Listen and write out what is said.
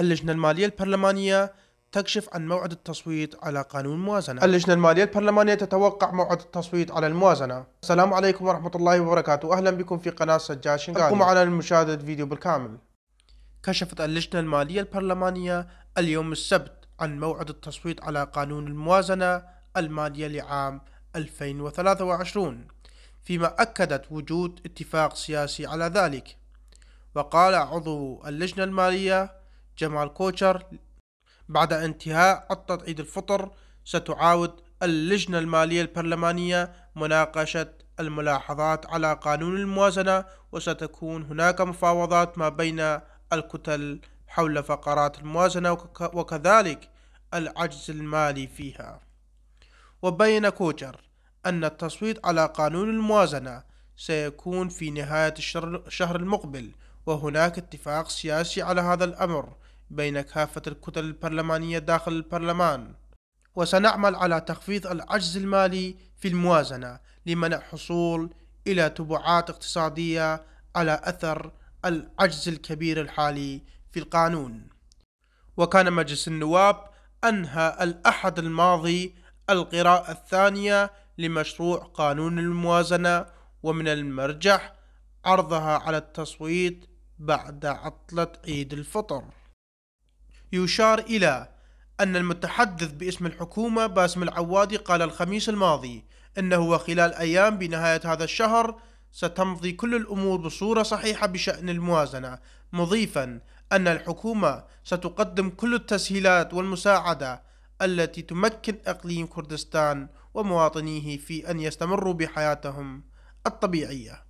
اللجنة المالية البرلمانية تكشف عن موعد التصويت على قانون الموازنة اللجنة المالية البرلمانية تتوقع موعد التصويت على الموازنة السلام عليكم ورحمة الله وبركاته أهلا بكم في قناة سجاد شنغالي أبقوا معنا لمشاهدة الفيديو بالكامل كشفت اللجنة المالية البرلمانية اليوم السبت عن موعد التصويت على قانون الموازنة المالية لعام 2023 فيما أكدت وجود اتفاق سياسي على ذلك وقال عضو اللجنة المالية جمع الكوتشر بعد انتهاء عطلة عيد الفطر ستعاود اللجنة المالية البرلمانية مناقشة الملاحظات على قانون الموازنة وستكون هناك مفاوضات ما بين الكتل حول فقرات الموازنة وكذلك العجز المالي فيها وبين كوتشر أن التصويت على قانون الموازنة سيكون في نهاية الشهر المقبل وهناك اتفاق سياسي على هذا الأمر بين كافة الكتل البرلمانية داخل البرلمان وسنعمل على تخفيض العجز المالي في الموازنة لمنع حصول إلى تبعات اقتصادية على أثر العجز الكبير الحالي في القانون وكان مجلس النواب أنهى الأحد الماضي القراءة الثانية لمشروع قانون الموازنة ومن المرجح عرضها على التصويت بعد عطلة عيد الفطر يشار إلى أن المتحدث باسم الحكومة باسم العوادي قال الخميس الماضي أنه خلال أيام بنهاية هذا الشهر ستمضي كل الأمور بصورة صحيحة بشأن الموازنة مضيفا أن الحكومة ستقدم كل التسهيلات والمساعدة التي تمكن إقليم كردستان ومواطنيه في أن يستمروا بحياتهم الطبيعية